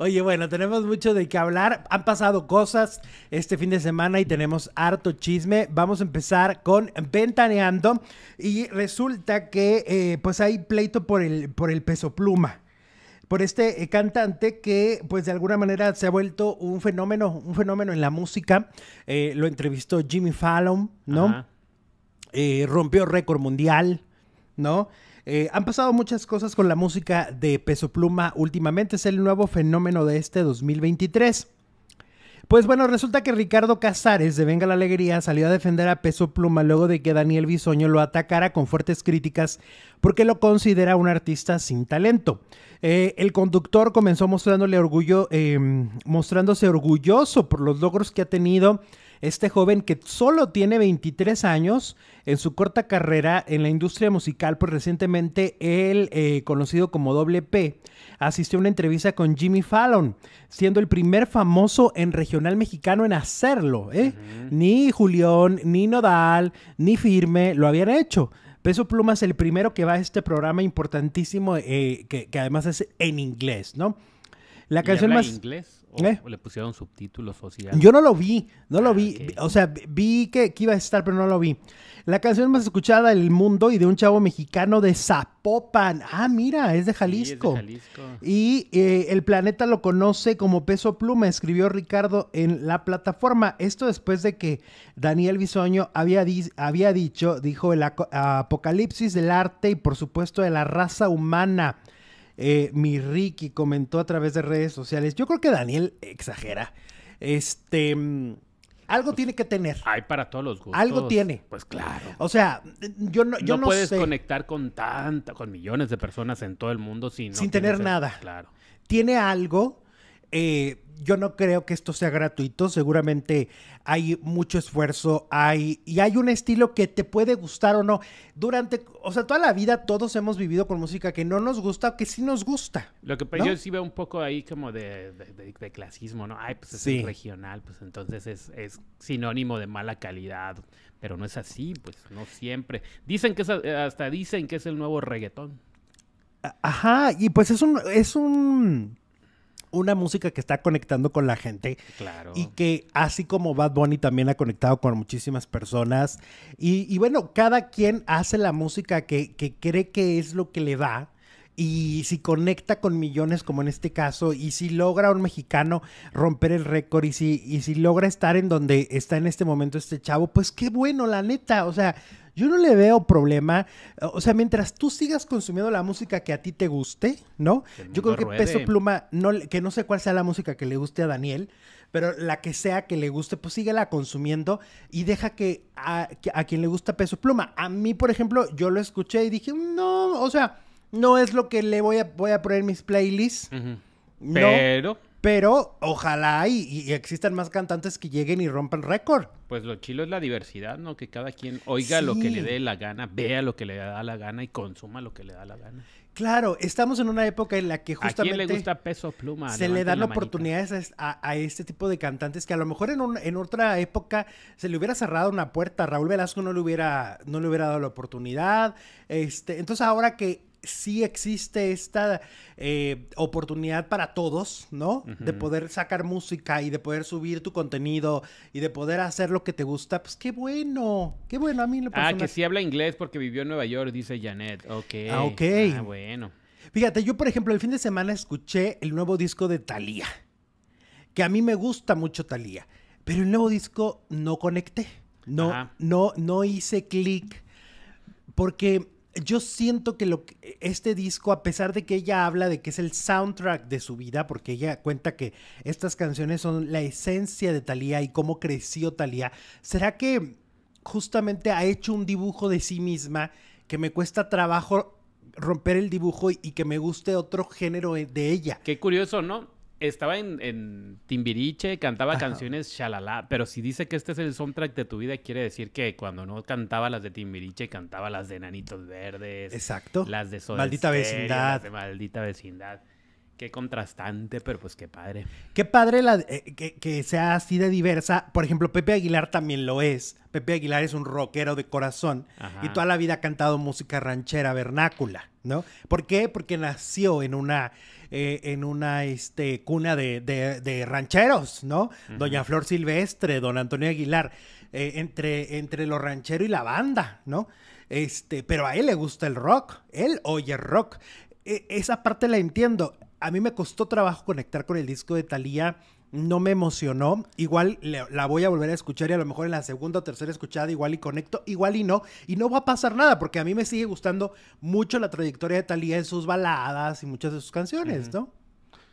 Oye, bueno, tenemos mucho de qué hablar. Han pasado cosas este fin de semana y tenemos harto chisme. Vamos a empezar con Ventaneando. Y resulta que eh, pues hay pleito por el, por el peso pluma por este eh, cantante que pues de alguna manera se ha vuelto un fenómeno, un fenómeno en la música. Eh, lo entrevistó Jimmy Fallon, ¿no? rompió récord mundial, ¿no? Eh, han pasado muchas cosas con la música de Peso Pluma últimamente, es el nuevo fenómeno de este 2023. Pues bueno, resulta que Ricardo Casares de Venga la Alegría salió a defender a Peso Pluma luego de que Daniel Bisoño lo atacara con fuertes críticas porque lo considera un artista sin talento. Eh, el conductor comenzó mostrándole orgullo, em, mostrándose orgulloso por los logros que ha tenido este joven que solo tiene 23 años en su corta carrera en la industria musical, pues recientemente él, eh, conocido como WP asistió a una entrevista con Jimmy Fallon, siendo el primer famoso en regional mexicano en hacerlo. ¿eh? Ni Julión ni Nodal, ni Firme lo habían hecho. Peso Pluma es el primero que va a este programa importantísimo, eh, que, además es en inglés, ¿no? La canción más... inglés? Eh. le pusieron subtítulos o Yo no lo vi, no lo ah, vi. O sea, vi que, iba a estar, pero no lo vi. La canción más escuchada del mundo y de un chavo mexicano de Zapopan. Ah, mira, es de Jalisco. Y eh, el planeta lo conoce como Peso Pluma, escribió Ricardo en la plataforma. Esto después de que Daniel Bisoño había, había dicho, dijo el apocalipsis del arte y por supuesto de la raza humana. Eh, mi Ricky comentó a través de redes sociales. Yo creo que Daniel exagera. Este. Algo tiene que tener. Hay para todos los gustos. Algo tiene. Pues claro. O sea, yo no, yo no, puedes conectar con tanta, con millones de personas en todo el mundo sin, sin tener nada. Claro. Tiene algo eh, yo no creo que esto sea gratuito. Seguramente hay mucho esfuerzo, hay y hay un estilo que te puede gustar o no. Durante, o sea, toda la vida todos hemos vivido con música que no nos gusta o que sí nos gusta. Lo que pues, yo sí veo un poco ahí como de, clasismo, ¿no? Ay, pues es regional, pues entonces es, sinónimo de mala calidad. Pero no es así, pues no siempre. Dicen que hasta dicen que es el nuevo reggaetón. Ajá, y pues es un es un una música que está conectando con la gente. Claro. Y que así como Bad Bunny también ha conectado con muchísimas personas. Y, bueno, cada quien hace la música que, que, cree que es lo que le da. Y si conecta con millones, como en este caso, y si logra un mexicano romper el récord, y si, y si logra estar en donde está en este momento este chavo, pues qué bueno, la neta. O sea, yo no le veo problema. O sea, mientras tú sigas consumiendo la música que a ti te guste, ¿no? Yo creo que Peso Pluma, no, que no sé cuál sea la música que le guste a Daniel, pero la que sea que le guste, pues síguela consumiendo y deja que a, quien le gusta Peso Pluma. A mí, por ejemplo, yo lo escuché y dije, no, o sea, no es lo que le voy a, voy a poner en mis playlists. Pero... Pero ojalá y, existan más cantantes que lleguen y rompan récord. Pues lo chilo es la diversidad, ¿no? Que cada quien oiga lo que le dé la gana, vea lo que le da la gana y consuma lo que le da la gana. Claro, estamos en una época en la que justamente... ¿A quién le gusta peso pluma? Se le dan oportunidades a, este tipo de cantantes que a lo mejor en, otra época se le hubiera cerrado una puerta. Raúl Velasco no le hubiera, no le hubiera dado la oportunidad. Este, entonces ahora que sí existe esta eh, oportunidad para todos, ¿no? De poder sacar música y de poder subir tu contenido y de poder hacer lo que te gusta, pues qué bueno, qué bueno a mí Ah, que sí habla inglés porque vivió en Nueva York, dice Janet. Ok. Ah, ok. Ah, bueno. Fíjate, yo por ejemplo el fin de semana escuché el nuevo disco de Thalía, que a mí me gusta mucho Thalía, pero el nuevo disco no conecté, no, no, no hice clic, porque yo siento que, lo este disco, a pesar de que ella habla de que es el soundtrack de su vida, porque ella cuenta que estas canciones son la esencia de Talía y cómo creció Talía. ¿será que justamente ha hecho un dibujo de sí misma que me cuesta trabajo romper el dibujo y que me guste otro género de ella? Qué curioso, ¿no? estaba en, en Timbiriche, cantaba canciones shalala, pero si dice que este es el soundtrack de tu vida, quiere decir que cuando no cantaba las de Timbiriche, cantaba las de Nanitos Verdes. Exacto. Las de Soda Maldita Vecindad. de Maldita Vecindad. Qué contrastante, pero pues qué padre. Qué padre eh, que, sea así de diversa. Por ejemplo, Pepe Aguilar también lo es. Pepe Aguilar es un rockero de corazón y toda la vida ha cantado música ranchera vernácula, ¿no? ¿Por qué? Porque nació en una, eh, en una este, cuna de, rancheros, ¿no? Doña Flor Silvestre, don Antonio Aguilar, eh, entre, entre lo ranchero y la banda, ¿no? Este, pero a él le gusta el rock, él oye rock e, esa parte la entiendo a mí me costó trabajo conectar con el disco de Thalía. No me emocionó. Igual la voy a volver a escuchar y a lo mejor en la segunda o tercera escuchada igual y conecto, igual y no. Y no va a pasar nada porque a mí me sigue gustando mucho la trayectoria de Thalía en sus baladas y muchas de sus canciones, ¿no?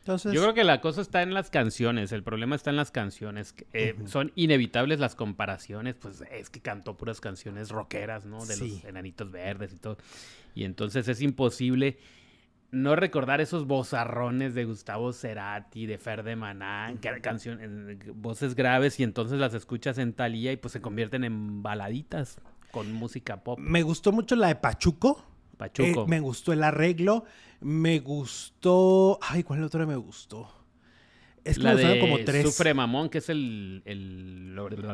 Entonces... Yo creo que la cosa está en las canciones, el problema está en las canciones. Eh, son inevitables las comparaciones, pues es que cantó puras canciones rockeras, ¿no? De los enanitos verdes y todo. Y entonces es imposible no recordar esos bozarrones de Gustavo Cerati, de Fer de Maná, que canciones, voces graves y entonces las escuchas en Talía y pues se convierten en baladitas con música pop. Me gustó mucho la de Pachuco. Pachuco. Eh, me gustó el arreglo, me gustó... Ay, ¿cuál otra me gustó? Es la de como tres. Sufre Mamón, que es el,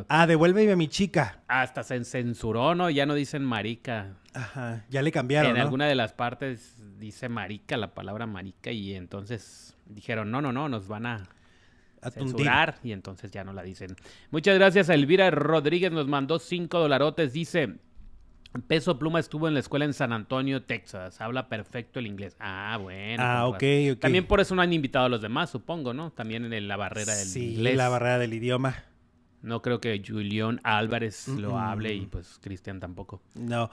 Ah, devuélveme a mi chica. Ah, hasta se censuró, ¿no? Ya no dicen marica. Ajá, ya le cambiaron. En alguna de las partes dice marica, la palabra marica, y entonces dijeron, no, no, no, nos van a censurar y entonces ya no la dicen. Muchas gracias a Elvira Rodríguez, nos mandó cinco dolarotes, dice... Peso Pluma estuvo en la escuela en San Antonio, Texas. Habla perfecto el inglés. Ah, bueno. Ah, ok, ok. También por eso no han invitado a los demás, supongo, ¿no? También en la barrera del inglés. Sí, la barrera del idioma. No creo que Julián Álvarez lo hable y pues Cristian tampoco. No.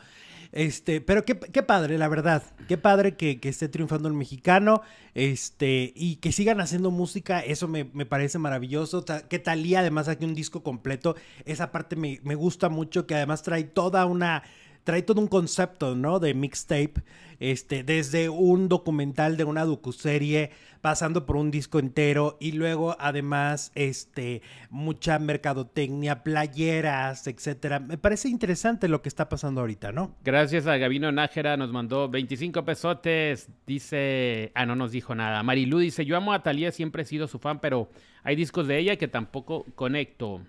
Este, pero qué, padre, la verdad. Qué padre que, esté triunfando el mexicano. Este, y que sigan haciendo música. Eso me, parece maravilloso. Que Talía además aquí un disco completo. Esa parte me gusta mucho. Que además trae toda una trae todo un concepto, ¿no? De mixtape, este, desde un documental de una docuserie, pasando por un disco entero y luego además, este, mucha mercadotecnia, playeras, etcétera. Me parece interesante lo que está pasando ahorita, ¿no? Gracias a Gabino Nájera, nos mandó 25 pesotes, dice, ah, no nos dijo nada. Marilu dice, yo amo a Talía, siempre he sido su fan, pero hay discos de ella que tampoco conecto.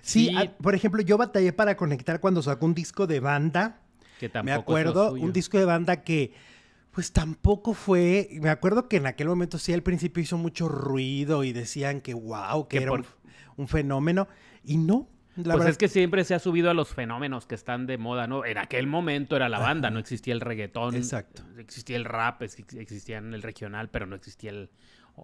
Sí, ah, por ejemplo, yo batallé para conectar cuando sacó un disco de banda que tampoco me acuerdo un disco de banda que pues tampoco fue, me acuerdo que en aquel momento sí al principio hizo mucho ruido y decían que wow, que, era un, fenómeno y no, la pues verdad es que, siempre se ha subido a los fenómenos que están de moda, ¿no? En aquel momento era la banda, no existía el reggaetón. Exacto. Existía el rap, existía el regional, pero no existía el...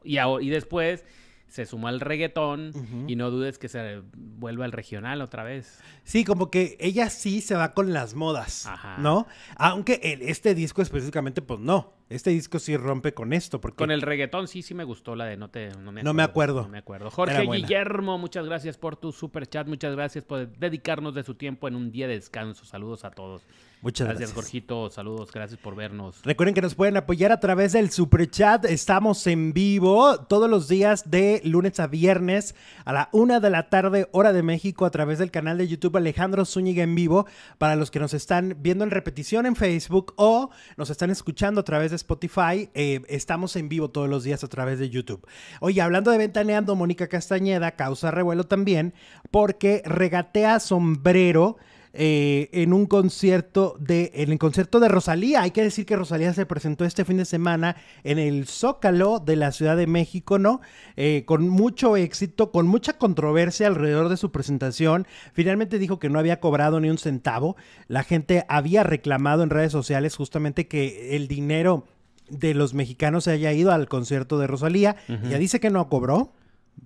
y después se sumó al reggaetón y no dudes que se vuelva al regional otra vez. Sí, como que ella sí se va con las modas, ¿no? Aunque este disco específicamente, pues no. Este disco sí rompe con esto. Porque... Con el reggaetón sí, sí me gustó la de No, te, no, me, acuerdo, me Acuerdo. Jorge Guillermo, muchas gracias por tu super chat. Muchas gracias por dedicarnos de su tiempo en un día de descanso. Saludos a todos. Muchas gracias. Gracias, Jorgito. Saludos, gracias por vernos. Recuerden que nos pueden apoyar a través del super chat. Estamos en vivo todos los días de lunes a viernes a la una de la tarde, hora de México, a través del canal de YouTube Alejandro Zúñiga en vivo. Para los que nos están viendo en repetición en Facebook o nos están escuchando a través de Spotify. Eh, estamos en vivo todos los días a través de YouTube. Oye, hablando de ventaneando, Mónica Castañeda causa revuelo también porque regatea sombrero eh, en un concierto de, en el concierto de Rosalía. Hay que decir que Rosalía se presentó este fin de semana en el Zócalo de la Ciudad de México, ¿no? Eh, con mucho éxito, con mucha controversia alrededor de su presentación. Finalmente dijo que no había cobrado ni un centavo. La gente había reclamado en redes sociales justamente que el dinero de los mexicanos se haya ido al concierto de Rosalía. Ya dice que no cobró.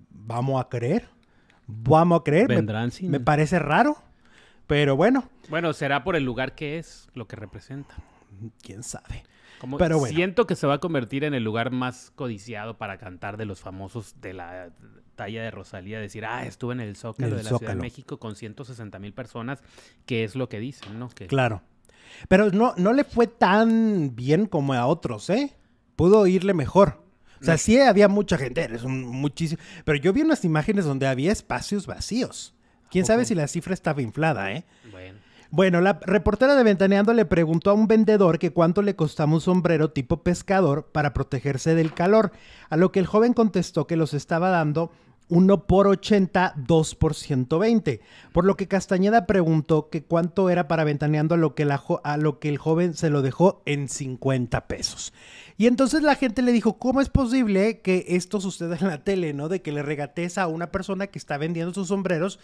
Vamos a creer. Vamos a creer. Vendrán me parece raro. Pero bueno. Bueno, será por el lugar que es, lo que representa. Quién sabe. Pero Siento que se va a convertir en el lugar más codiciado para cantar de los famosos de la talla de Rosalía, decir, ah, estuve en el Zócalo de la Ciudad de México con 160 mil personas, que es lo que dicen, ¿no? Claro. Pero no, no le fue tan bien como a otros, ¿eh? Pudo irle mejor. O sea, sí había mucha gente, eres un, muchísimo. Pero yo vi unas imágenes donde había espacios vacíos. Quién sabe si la cifra estaba inflada, ¿eh? Bueno. Bueno, la reportera de Ventaneando le preguntó a un vendedor que cuánto le costaba un sombrero tipo pescador para protegerse del calor, a lo que el joven contestó que los estaba dando 1 por 80, 2 por 120. Por lo que Castañeda preguntó que cuánto era para ventaneando a lo, que a lo que el joven se lo dejó en 50 pesos. Y entonces la gente le dijo, ¿cómo es posible que esto suceda en la tele, no? De que le regatees a una persona que está vendiendo sus sombreros.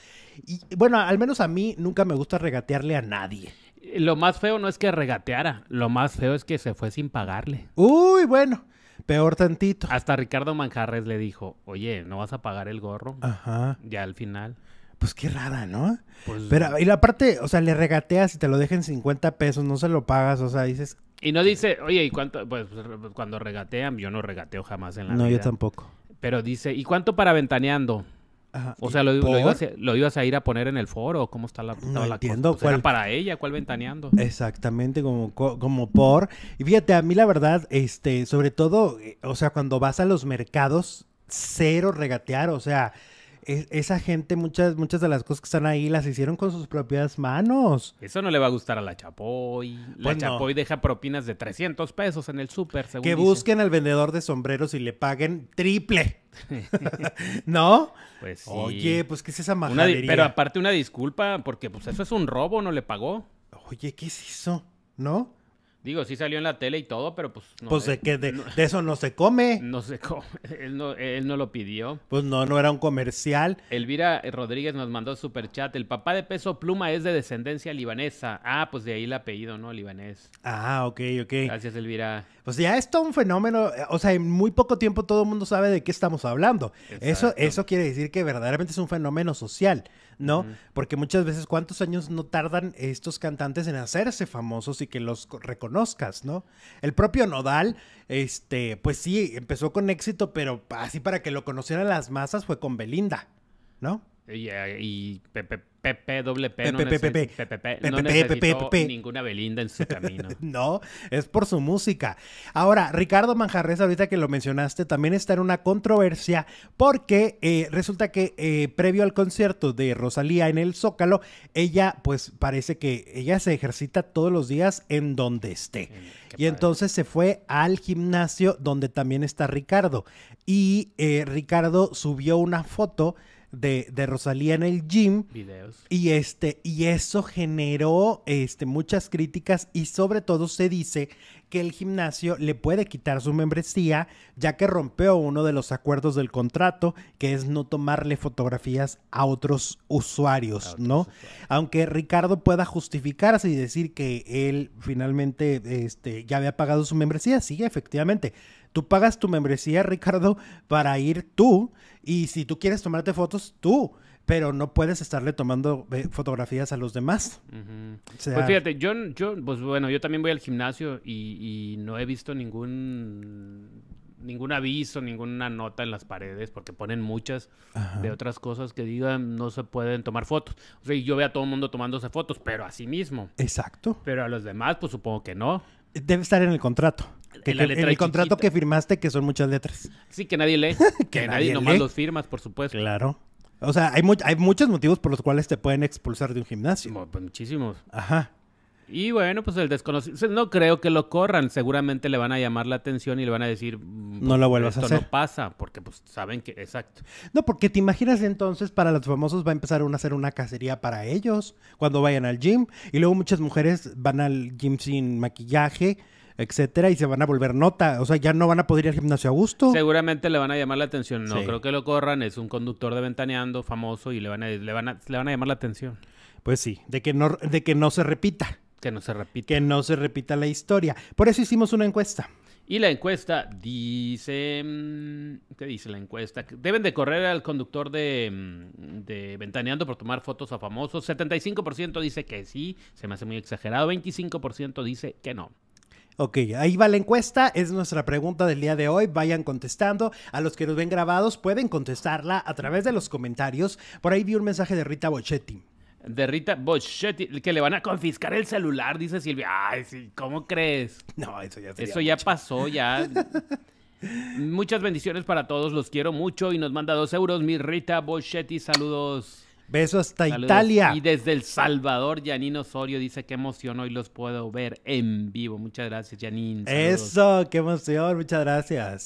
Y bueno, al menos a mí nunca me gusta regatearle a nadie. Lo más feo no es que regateara, lo más feo es que se fue sin pagarle. Uy, bueno. Peor tantito. Hasta Ricardo Manjarres le dijo, oye, ¿no vas a pagar el gorro? Ajá. Ya al final. Pues qué rara, ¿no? Pues Pero, y la parte, o sea, le regateas y te lo dejen 50 pesos, no se lo pagas, o sea, dices... Y no dice, oye, ¿y cuánto? Pues cuando regatean, yo no regateo jamás en la vida. No, yo tampoco. Pero dice, ¿y cuánto para ventaneando? O sea, lo, ibas a, a, ir a poner en el foro? ¿Cómo está la, no la entiendo, cosa? Pues. para ella? ¿Cuál ventaneando? Exactamente, como, como por... Y fíjate, a mí la verdad, este, sobre todo, eh, o sea, cuando vas a los mercados, cero regatear, o sea esa gente, muchas, muchas de las cosas que están ahí las hicieron con sus propias manos. Eso no le va a gustar a la Chapoy. La pues Chapoy deja propinas de 300 pesos en el súper, según Que busquen al vendedor de sombreros y le paguen triple. ¿No? Pues sí. Oye, pues ¿qué es esa majadería? pero aparte una disculpa, porque pues eso es un robo, no le pagó. Oye, ¿qué es eso? ¿No? Digo, sí salió en la tele y todo, pero pues... No, pues de, que de, eso no se come. No se come. Él no, él no lo pidió. Pues no, no era un comercial. Elvira Rodríguez nos mandó super chat. El papá de Peso Pluma es de descendencia libanesa. Ah, pues de ahí el apellido, ¿no? Libanés. Ah, ok, ok. Gracias, Elvira. Pues ya es un fenómeno. O sea, en muy poco tiempo todo el mundo sabe de qué estamos hablando. Eso, eso quiere decir que verdaderamente es un fenómeno social, ¿no? Porque muchas veces, ¿cuántos años no tardan estos cantantes en hacerse famosos y que los reconozcan? conozcas, ¿no? El propio Nodal, este, pues sí, empezó con éxito, pero así para que lo conocieran las masas fue con Belinda, ¿no? Y PPWP eh, no ninguna Belinda en su camino. no, es por su música. Ahora, Ricardo Manjarres, ahorita que lo mencionaste, también está en una controversia porque eh, resulta que eh, previo al concierto de Rosalía en el Zócalo, ella pues parece que ella se ejercita todos los días en donde esté. y entonces se fue al gimnasio donde también está Ricardo. Y Ricardo subió una foto de, Rosalía en el gym. Y, este, y eso generó este, muchas críticas y sobre todo se dice que el gimnasio le puede quitar su membresía ya que rompió uno de los acuerdos del contrato, que es no tomarle fotografías a otros usuarios, ¿no? Aunque Ricardo pueda justificarse y decir que él finalmente este, ya había pagado su membresía, sí, efectivamente Tú pagas tu membresía, Ricardo, para ir tú. Y si tú quieres tomarte fotos, tú. Pero no puedes estarle tomando eh, fotografías a los demás. pues fíjate, yo, yo, pues bueno, yo también voy al gimnasio y, no he visto ningún ningún aviso, ninguna nota en las paredes, porque ponen muchas de otras cosas que digan no se pueden tomar fotos. O sea, yo veo a todo el mundo tomándose fotos, pero a sí mismo. Exacto. Pero a los demás, pues supongo que no. Debe estar en el contrato el contrato que firmaste, que son muchas letras. Sí, que nadie lee. que, nadie, nomás los firmas, por supuesto. Claro. O sea, hay, hay muchos motivos por los cuales te pueden expulsar de un gimnasio. Pues muchísimos. Ajá. Y bueno, pues el desconocido. No creo que lo corran. Seguramente le van a llamar la atención y le van a decir. Mm, no lo vuelvas a hacer. no pasa, porque pues saben que. Exacto. No, porque te imaginas entonces para los famosos va a empezar a hacer una cacería para ellos cuando vayan al gym. Y luego muchas mujeres van al gym sin maquillaje etcétera, y se van a volver nota. O sea, ya no van a poder ir al gimnasio a gusto. Seguramente le van a llamar la atención. No creo que lo corran, es un conductor de ventaneando famoso y le van a, le van a, le van a llamar la atención. Pues sí, de que no, de que no se repita. Que no se repita. Que no se repita la historia. Por eso hicimos una encuesta. Y la encuesta dice, mm, ¿qué dice la encuesta? Deben de correr al conductor de, mm, de Ventaneando por tomar fotos a famosos. 75% dice que sí, se me hace muy exagerado. 25% dice que no. Ok, ahí va la encuesta, es nuestra pregunta del día de hoy, vayan contestando, a los que nos ven grabados pueden contestarla a través de los comentarios, por ahí vi un mensaje de Rita Bochetti. De Rita Bochetti, que le van a confiscar el celular, dice Silvia. Ay, sí, ¿cómo crees? No, eso ya Eso ya pasó, ya. Muchas bendiciones para todos, los quiero mucho y nos manda dos euros mi Rita Bochetti, saludos. Beso hasta Italia. Y desde El Salvador, Janín Osorio dice que emoción y los puedo ver en vivo. Muchas gracias, Janine. Eso, qué emoción, muchas gracias.